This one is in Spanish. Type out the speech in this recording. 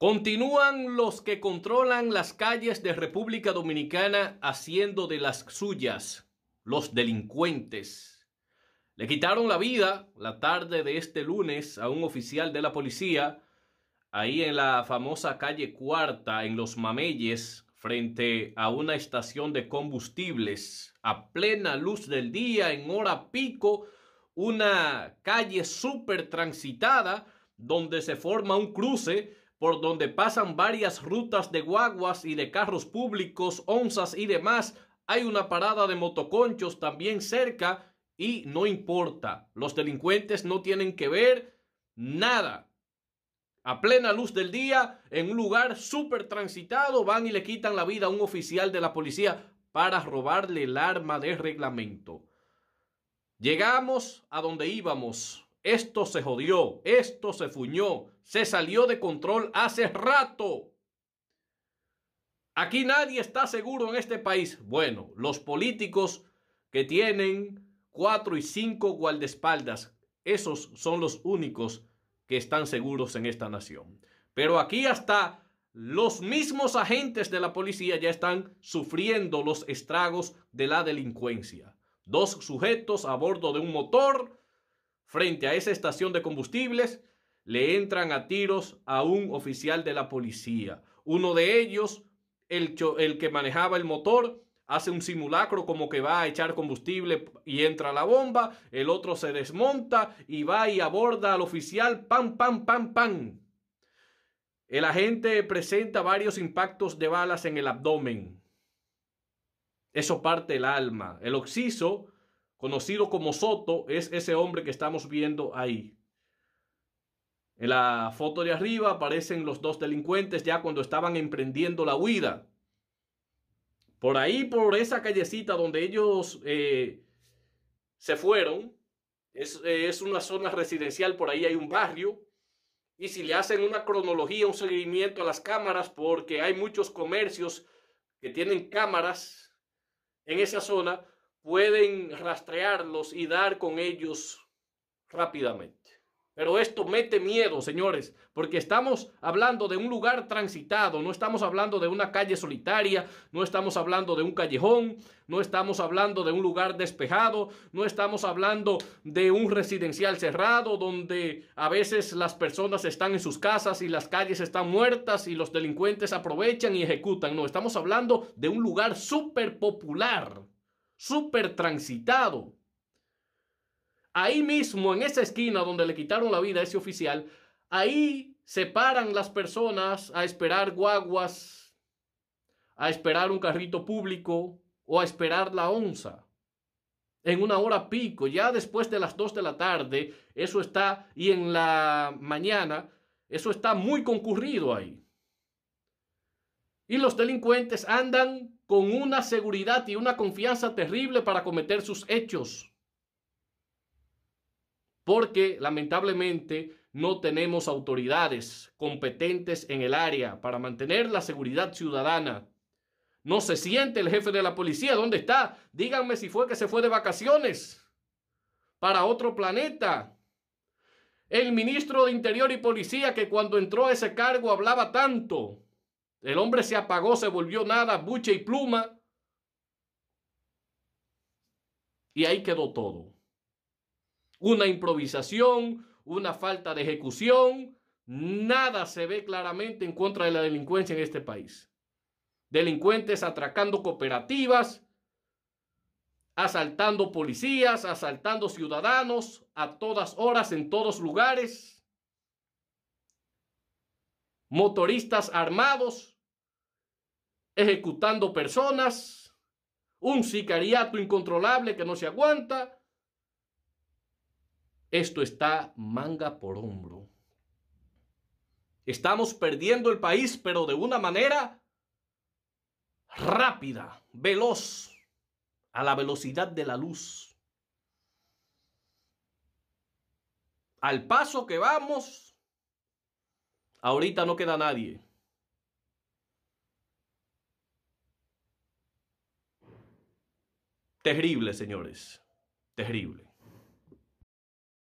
Continúan los que controlan las calles de República Dominicana haciendo de las suyas los delincuentes. Le quitaron la vida la tarde de este lunes a un oficial de la policía ahí en la famosa calle Cuarta en Los Mameyes frente a una estación de combustibles a plena luz del día en hora pico, una calle súper transitada donde se forma un cruce por donde pasan varias rutas de guaguas y de carros públicos, onzas y demás. Hay una parada de motoconchos también cerca y no importa, los delincuentes no tienen que ver nada. A plena luz del día, en un lugar súper transitado, van y le quitan la vida a un oficial de la policía para robarle el arma de reglamento. Llegamos a donde íbamos, esto se jodió, esto se fuñó, se salió de control hace rato. Aquí nadie está seguro en este país. Bueno, los políticos que tienen cuatro y cinco guardaespaldas, esos son los únicos que están seguros en esta nación. Pero aquí hasta los mismos agentes de la policía ya están sufriendo los estragos de la delincuencia. Dos sujetos a bordo de un motor frente a esa estación de combustibles, le entran a tiros a un oficial de la policía. Uno de ellos, el, que manejaba el motor, hace un simulacro como que va a echar combustible y entra la bomba, el otro se desmonta y va y aborda al oficial, pam, pam, pam, pam. El agente presenta varios impactos de balas en el abdomen. Eso parte el alma. El oxiso conocido como Soto, es ese hombre que estamos viendo ahí. En la foto de arriba aparecen los dos delincuentes ya cuando estaban emprendiendo la huida. Por ahí, por esa callecita donde ellos eh, se fueron, es, es una zona residencial, por ahí hay un barrio. Y si le hacen una cronología, un seguimiento a las cámaras, porque hay muchos comercios que tienen cámaras en esa zona, pueden rastrearlos y dar con ellos rápidamente. Pero esto mete miedo, señores, porque estamos hablando de un lugar transitado, no estamos hablando de una calle solitaria, no estamos hablando de un callejón, no estamos hablando de un lugar despejado, no estamos hablando de un residencial cerrado donde a veces las personas están en sus casas y las calles están muertas y los delincuentes aprovechan y ejecutan. No, estamos hablando de un lugar súper popular súper transitado. Ahí mismo, en esa esquina donde le quitaron la vida a ese oficial, ahí se paran las personas a esperar guaguas, a esperar un carrito público o a esperar la onza. En una hora pico, ya después de las 2 de la tarde, eso está, y en la mañana, eso está muy concurrido ahí. Y los delincuentes andan con una seguridad y una confianza terrible para cometer sus hechos. Porque lamentablemente no tenemos autoridades competentes en el área para mantener la seguridad ciudadana. No se siente el jefe de la policía. ¿Dónde está? Díganme si fue que se fue de vacaciones para otro planeta. El ministro de Interior y Policía que cuando entró a ese cargo hablaba tanto el hombre se apagó, se volvió nada, buche y pluma. Y ahí quedó todo. Una improvisación, una falta de ejecución. Nada se ve claramente en contra de la delincuencia en este país. Delincuentes atracando cooperativas, asaltando policías, asaltando ciudadanos a todas horas, en todos lugares. Motoristas armados ejecutando personas, un sicariato incontrolable que no se aguanta. Esto está manga por hombro. Estamos perdiendo el país, pero de una manera rápida, veloz, a la velocidad de la luz. Al paso que vamos, ahorita no queda nadie. Terrible, señores. Terrible.